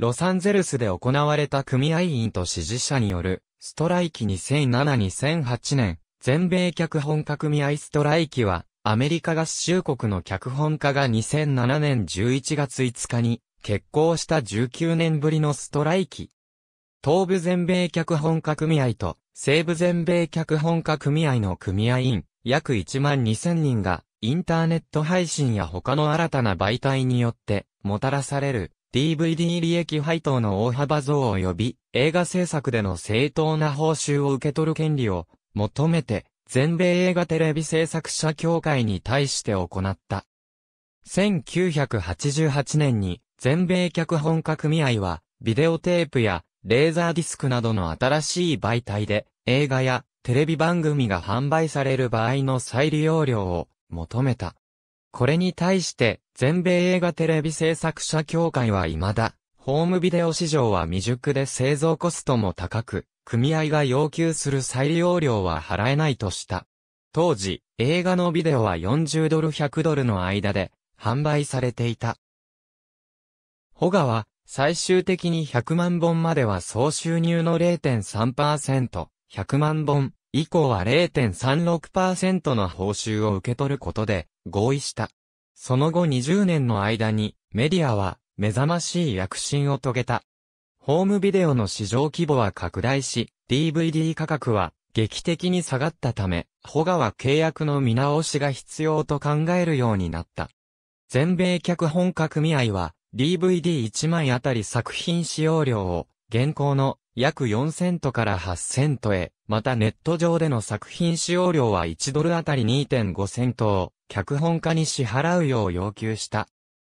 ロサンゼルスで行われた組合員と支持者による、ストライキ2007-2008年、全米脚本家組合ストライキは、アメリカ合衆国の脚本家が2007年11月5日に、結婚した19年ぶりのストライキ。東部全米脚本家組合と、西部全米脚本家組合の組合員、約1万2000人が、インターネット配信や他の新たな媒体によって、もたらされる、DVD 利益配当の大幅増及び、映画制作での正当な報酬を受け取る権利を求めて、全米映画テレビ制作者協会に対して行った。1988年に全米脚本家組合は、ビデオテープやレーザーディスクなどの新しい媒体で映画やテレビ番組が販売される場合の再利用料を求めた。これに対して、全米映画テレビ制作者協会は未だ、ホームビデオ市場は未熟で製造コストも高く、組合が要求する再利用料は払えないとした。当時、映画のビデオは40ドル100ドルの間で販売されていた。ホガは最終的に100万本までは総収入の0.3%、100万本以降は0.36%の報酬を受け取ることで合意した。その後20年の間にメディアは目覚ましい躍進を遂げた。ホームビデオの市場規模は拡大し、DVD 価格は劇的に下がったため、ホガは契約の見直しが必要と考えるようになった。全米脚本家組合は DVD1 枚あたり作品使用料を現行の約4セントから8セントへ、またネット上での作品使用料は1ドルあたり2.5セントを、脚本家に支払うよう要求した。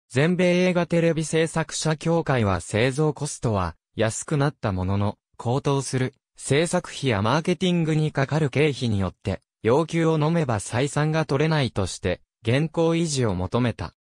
全米映画テレビ制作者協会は製造コストは、安くなったものの、高騰する、制作費やマーケティングにかかる経費によって、要求を飲めば採算が取れないとして、現行維持を求めた。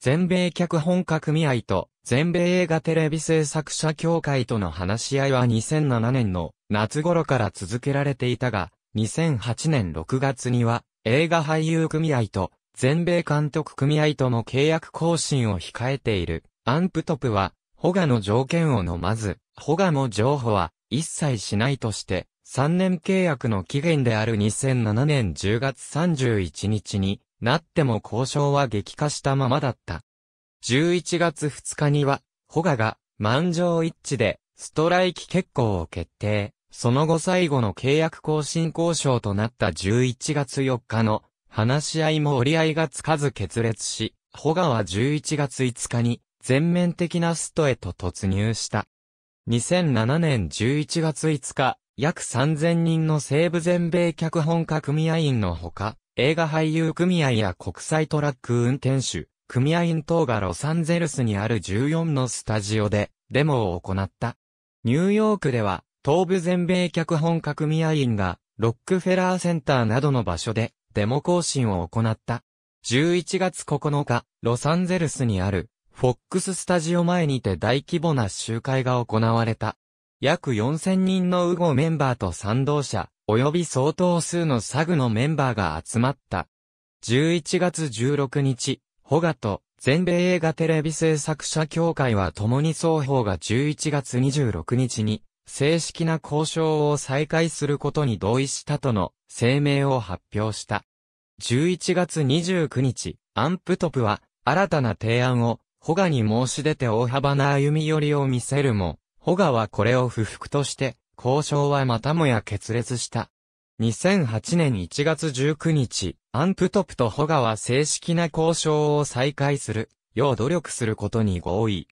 全米脚本家組合と全米映画テレビ制作者協会との話し合いは2007年の夏頃から続けられていたが、2008年6月には映画俳優組合と全米監督組合との契約更新を控えている。アンプトプは、ホガの条件を飲まず、ホガも譲歩は一切しないとして、3年契約の期限である2007年10月31日に、なっても交渉は激化したままだった。11月2日には、ホガが満場一致でストライキ決行を決定。その後最後の契約更新交渉となった11月4日の話し合いも折り合いがつかず決裂し、ホガは11月5日に全面的なストへと突入した。2007年11月5日、約3000人の西部全米脚本家組合員のほか、映画俳優組合や国際トラック運転手、組合員等がロサンゼルスにある14のスタジオでデモを行った。ニューヨークでは、東部全米脚本家組合員が、ロックフェラーセンターなどの場所で、デモ行進を行った。11月9日、ロサンゼルスにある、フォックススタジオ前にて大規模な集会が行われた。約4000人のウゴメンバーと賛同者、及び相当数のサグのメンバーが集まった。11月16日、ホガと全米映画テレビ制作者協会は共に双方が11月26日に正式な交渉を再開することに同意したとの声明を発表した。11月29日、アンプトプは新たな提案をホガに申し出て大幅な歩み寄りを見せるも、ホガはこれを不服として、交渉はまたもや決裂した。2008年1月19日、アンプトプとホガは正式な交渉を再開する、よう努力することに合意。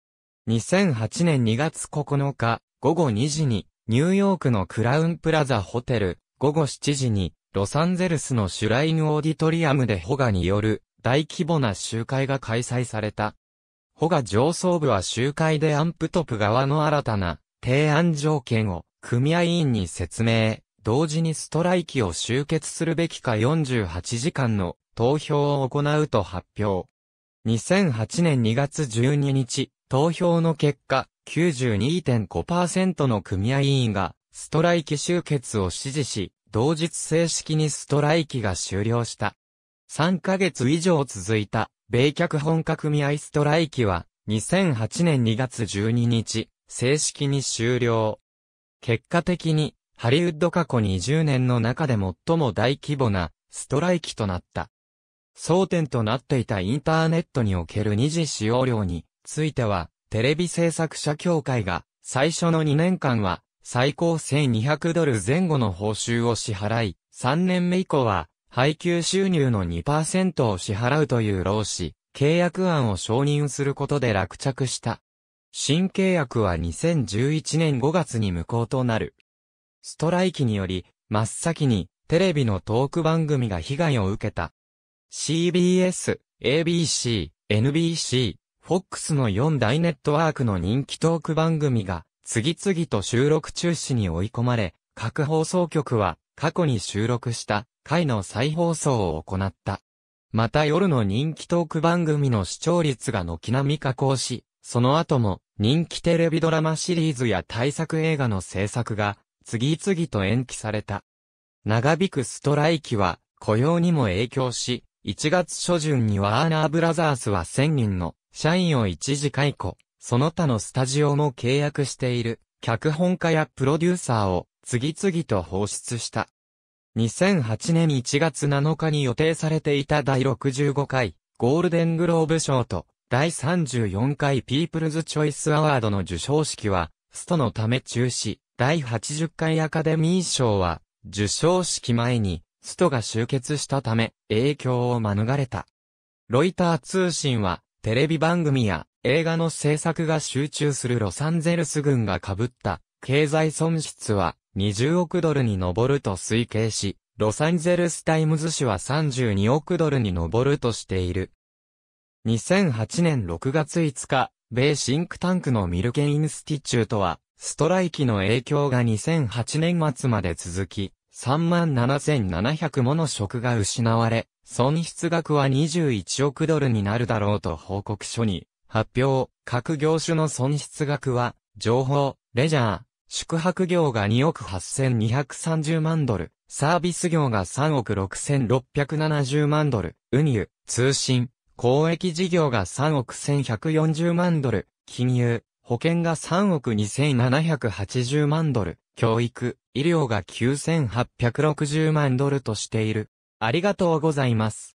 2008年2月9日、午後2時に、ニューヨークのクラウンプラザホテル、午後7時に、ロサンゼルスのシュラインオーディトリアムでホガによる、大規模な集会が開催された。保賀上層部は集会でアンプトップ側の新たな提案条件を組合員に説明、同時にストライキを終結するべきか48時間の投票を行うと発表。2008年2月12日、投票の結果、92.5%の組合員がストライキ終結を支持し、同日正式にストライキが終了した。3ヶ月以上続いた米脚本家ア合ストライキは、2008年2月12日、正式に終了。結果的に、ハリウッド過去20年の中で最も大規模な、ストライキとなった。争点となっていたインターネットにおける二次使用料については、テレビ制作者協会が最初の2年間は最高1200ドル前後の報酬を支払い、3年目以降は配給収入の2%を支払うという労使、契約案を承認することで落着した。新契約は2011年5月に無効となる。ストライキにより、真っ先にテレビのトーク番組が被害を受けた。CBS、ABC、NBC、FOX の4大ネットワークの人気トーク番組が次々と収録中止に追い込まれ、各放送局は過去に収録した回の再放送を行った。また夜の人気トーク番組の視聴率が軒並み下降し、その後も人気テレビドラマシリーズや対策映画の制作が次々と延期された。長引くストライキは雇用にも影響し、1月初旬にワーナーブラザースは1000人の社員を一時解雇、その他のスタジオも契約している脚本家やプロデューサーを次々と放出した。2008年1月7日に予定されていた第65回ゴールデングローブ賞と第34回ピープルズチョイスアワードの受賞式はストのため中止、第80回アカデミー賞は受賞式前にストが集結したため影響を免れた。ロイター通信はテレビ番組や映画の制作が集中するロサンゼルス軍が被った経済損失は20億ドルに上ると推計し、ロサンゼルスタイムズ紙は32億ドルに上るとしている。2008年6月5日、米シンクタンクのミルケインスティチュートは、ストライキの影響が2008年末まで続き、37,700もの職が失われ、損失額は21億ドルになるだろうと報告書に発表、各業種の損失額は、情報、レジャー、宿泊業が2億8230万ドル、サービス業が3億6670万ドル、運輸、通信、公益事業が3億1140万ドル、金融、保険が3億2780万ドル、教育、医療が9860万ドルとしている。ありがとうございます。